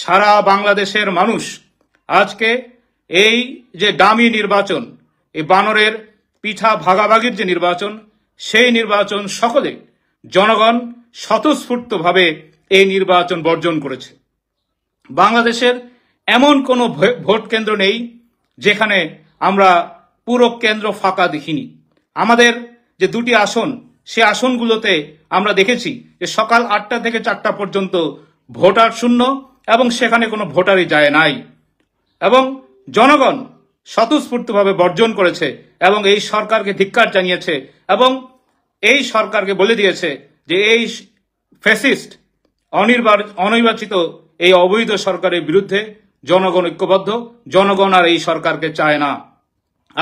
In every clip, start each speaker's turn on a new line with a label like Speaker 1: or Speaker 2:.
Speaker 1: সারা বাংলাদেশের মানুষ আজকে এই যে দামি নির্বাচন এই বানরের পিঠা ভাগাভাগির যে নির্বাচন সেই নির্বাচন সকলে জনগণ স্বতঃস্ফূর্তভাবে এই নির্বাচন বর্জন করেছে বাংলাদেশের এমন কোনো ভোট কেন্দ্র নেই যেখানে আমরা পুরো কেন্দ্র ফাঁকা দেখিনি আমাদের যে দুটি আসন সে আসনগুলোতে আমরা দেখেছি যে সকাল আটটা থেকে চারটা পর্যন্ত ভোটার শূন্য এবং সেখানে কোনো ভোটারই যায় নাই এবং জনগণ স্বতঃস্ফূর্তভাবে বর্জন করেছে এবং এই সরকারকে ধিক্কার জানিয়েছে এবং এই সরকারকে বলে দিয়েছে যে এই ফেসিস্ট অনির্বার অনির্বাচিত এই অবৈধ সরকারের বিরুদ্ধে জনগণ ঐক্যবদ্ধ জনগণ আর এই সরকারকে চায় না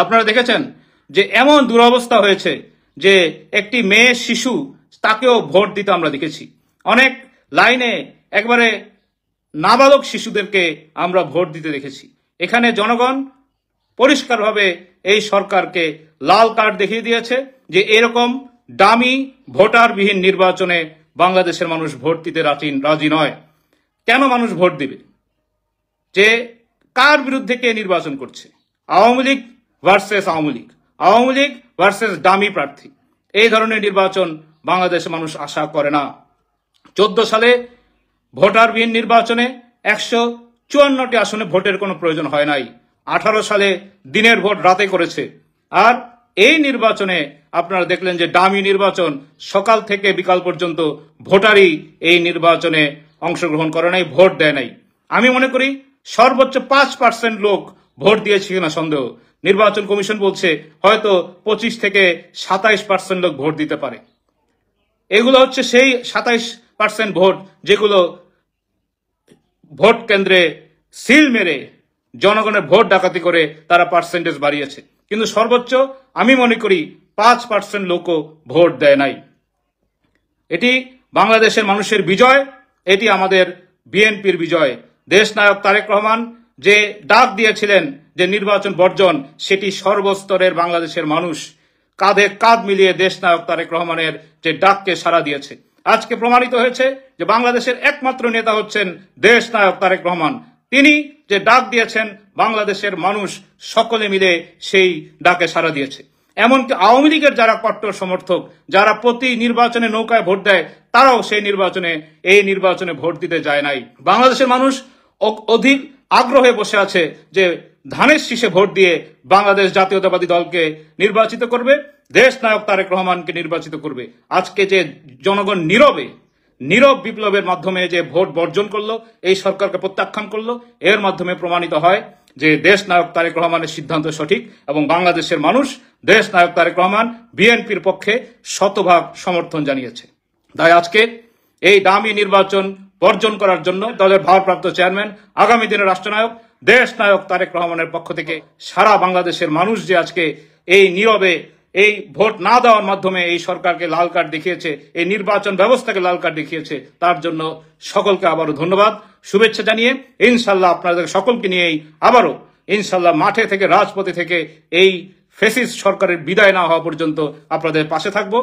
Speaker 1: আপনারা দেখেছেন যে এমন দুরবস্থা হয়েছে যে একটি মেয়ে শিশু তাকেও ভোট দিতে আমরা দেখেছি অনেক লাইনে একবারে নাবালক শিশুদেরকে আমরা ভোট দিতে দেখেছি এখানে জনগণ পরিষ্কারভাবে এই সরকারকে লাল কার্ড দেখিয়ে দিয়েছে যে এরকম ডামি ভোটারবিহীন নির্বাচনে বাংলাদেশের মানুষ ভোট দিতে রাজি নয় কেন মানুষ ভোট দিবে যে কার বিরুদ্ধে কে নির্বাচন করছে Awami League versus Awami League Awami League versus dummy প্রার্থী এই ধরনের নির্বাচন বাংলাদেশের মানুষ আশা করে না চোদ্দ সালে ভোটারবিহীন নির্বাচনে একশো চুয়ান্নটি আসনে ভোটের কোনো প্রয়োজন হয় নাই আঠারো সালে দিনের ভোট রাতে করেছে আর এই নির্বাচনে আপনারা দেখলেন যে ডামি নির্বাচন সকাল থেকে বিকাল পর্যন্ত ভোটারই এই নির্বাচনে অংশগ্রহণ করে নাই ভোট দেয় নাই আমি মনে করি সর্বোচ্চ পাঁচ পার্সেন্ট লোক ভোট দিয়েছে কিনা সন্দেহ নির্বাচন কমিশন বলছে হয়তো পঁচিশ থেকে সাতাইশ পার্সেন্ট লোক ভোট দিতে পারে এগুলো হচ্ছে সেই সাতাইশ পার্সেন্ট ভোট যেগুলো ভোট কেন্দ্রে সিল মেরে জনগণের ভোট ডাকাতি করে তারা পার্সেন্টেজ বাড়িয়েছে কিন্তু সর্বোচ্চ আমি মনে করি পাঁচ পার্সেন্ট লোকও ভোট দেয় নাই এটি বাংলাদেশের মানুষের বিজয় এটি আমাদের বিএনপির বিজয় দেশ নায়ক তারেক রহমান যে ডাক দিয়েছিলেন যে নির্বাচন বর্জন সেটি সর্বস্তরের বাংলাদেশের মানুষ কাঁধে কাঁধ মিলিয়ে দেশ নায়ক তারেক রহমানের যে ডাককে সাড়া দিয়েছে আজকে প্রমাণিত হয়েছে যে বাংলাদেশের একমাত্র নেতা হচ্ছেন দেশ নায়ক তারেক রহমান তিনি যে ডাক দিয়েছেন বাংলাদেশের মানুষ সকলে মিলে সেই ডাকে সাড়া দিয়েছে এমনকি আওয়ামী লীগের যারা কট্টর সমর্থক যারা প্রতি নির্বাচনে নৌকায় ভোট দেয় তারাও সেই নির্বাচনে এই নির্বাচনে ভোট দিতে যায় নাই বাংলাদেশের মানুষ অধিক আগ্রহে বসে আছে যে ধানের শীষে ভোট দিয়ে বাংলাদেশ জাতীয়তাবাদী দলকে নির্বাচিত করবে দেশ নায়ক তারেক রহমানকে নির্বাচিত করবে আজকে যে জনগণ নীরবে নীরব বিপ্লবের মাধ্যমে যে ভোট বর্জন করলো এই সরকারকে প্রত্যাখ্যান করলো এর মাধ্যমে প্রমাণিত হয় যে দেশ নায়ক তারেক রহমানের সিদ্ধান্ত সঠিক এবং বাংলাদেশের মানুষ দেশ নায়ক তারেক রহমান বিএনপির পক্ষে শতভাগ সমর্থন জানিয়েছে তাই আজকে এই দামি নির্বাচন বর্জন করার জন্য দলের ভারপ্রাপ্ত চেয়ারম্যান আগামী দিনের রাষ্ট্রনায়ক দেশ নায়ক তারেক রহমানের পক্ষ থেকে সারা বাংলাদেশের মানুষ যে আজকে এই নীরবে এই ভোট না দেওয়ার মাধ্যমে এই সরকারকে লাল কার্ড দেখিয়েছে এই নির্বাচন ব্যবস্থাকে লাল কার্ড দেখিয়েছে তার জন্য সকলকে আবারও ধন্যবাদ শুভেচ্ছা জানিয়ে ইনশাল্লাহ আপনাদের সকলকে নিয়েই আবারও ইনশাল্লাহ মাঠে থেকে রাজপথে থেকে এই ফেসিস সরকারের বিদায় না হওয়া পর্যন্ত আপনাদের পাশে থাকবো